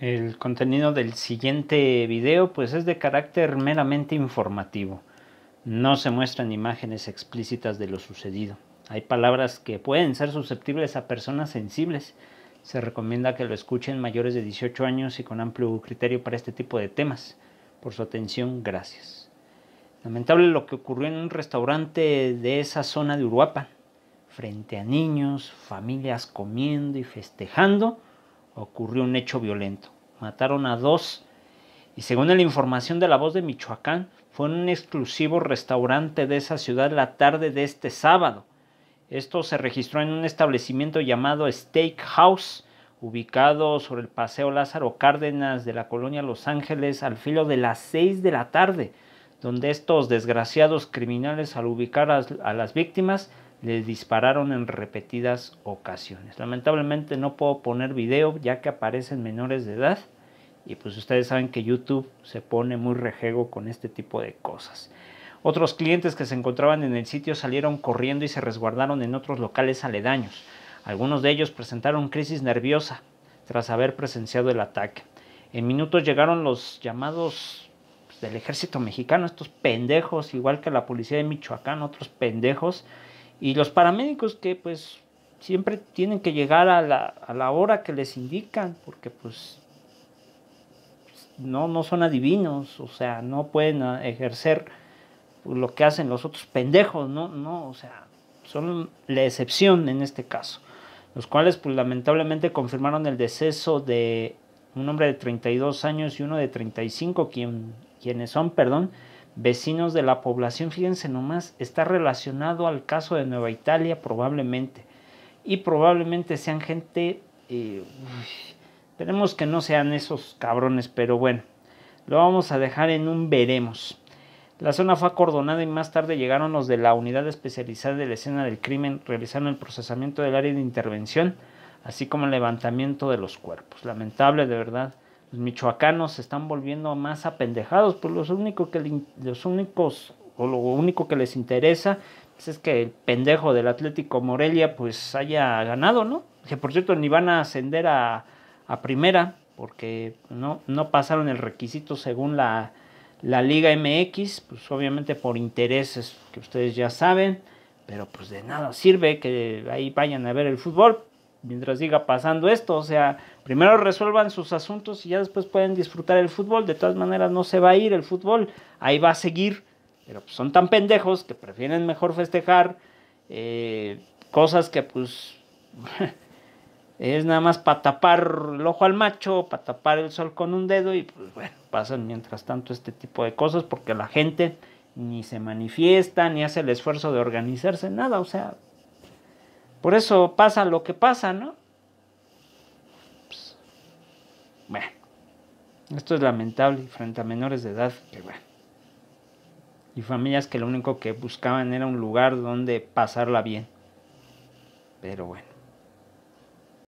El contenido del siguiente video pues es de carácter meramente informativo. No se muestran imágenes explícitas de lo sucedido. Hay palabras que pueden ser susceptibles a personas sensibles. Se recomienda que lo escuchen mayores de 18 años y con amplio criterio para este tipo de temas. Por su atención, gracias. Lamentable lo que ocurrió en un restaurante de esa zona de Uruapan, frente a niños, familias comiendo y festejando ocurrió un hecho violento. Mataron a dos. Y según la información de la voz de Michoacán, fue en un exclusivo restaurante de esa ciudad la tarde de este sábado. Esto se registró en un establecimiento llamado Steak House, ubicado sobre el Paseo Lázaro Cárdenas de la colonia Los Ángeles al filo de las 6 de la tarde, donde estos desgraciados criminales al ubicar a, las víctimas le dispararon en repetidas ocasiones. Lamentablemente no puedo poner video ya que aparecen menores de edad y pues ustedes saben que YouTube se pone muy rejego con este tipo de cosas. Otros clientes que se encontraban en el sitio salieron corriendo y se resguardaron en otros locales aledaños. Algunos de ellos presentaron crisis nerviosa tras haber presenciado el ataque. En minutos llegaron los llamados pues, del ejército mexicano, estos pendejos, igual que la policía de Michoacán, otros pendejos, y los paramédicos que pues siempre tienen que llegar a la, a la hora que les indican, porque pues no, no son adivinos, o sea, no pueden ah, ejercer lo que hacen los otros pendejos, ¿no? No, o sea, son la excepción en este caso, los cuales pues lamentablemente confirmaron el deceso de un hombre de 32 años y uno de 35, quien, quienes son, perdón, vecinos de la población, fíjense nomás, está relacionado al caso de Nueva Italia probablemente. Y probablemente sean gente... Eh, esperemos que no sean esos cabrones, pero bueno, lo vamos a dejar en un veremos. La zona fue acordonada y más tarde llegaron los de la unidad especializada de la escena del crimen, realizaron el procesamiento del área de intervención, así como el levantamiento de los cuerpos. Lamentable, de verdad los michoacanos se están volviendo más apendejados, pues los, único que los únicos o lo único que les interesa pues es que el pendejo del Atlético Morelia pues haya ganado, ¿no? Que por cierto ni van a ascender a, primera porque no, no pasaron el requisito según la, la Liga MX, pues obviamente por intereses que ustedes ya saben, pero pues de nada sirve que ahí vayan a ver el fútbol, mientras siga pasando esto. O sea, primero resuelvan sus asuntos y ya después pueden disfrutar el fútbol. De todas maneras, no se va a ir el fútbol, ahí va a seguir. Pero pues, son tan pendejos que prefieren mejor festejar eh, cosas que pues es nada más para tapar el ojo al macho, para tapar el sol con un dedo y pues bueno, pasan mientras tanto este tipo de cosas porque la gente ni se manifiesta, ni hace el esfuerzo de organizarse, nada, o sea, por eso pasa lo que pasa, ¿no? Pues, bueno, esto es lamentable frente a menores de edad, bueno. Y familias que lo único que buscaban era un lugar donde pasarla bien. Pero bueno.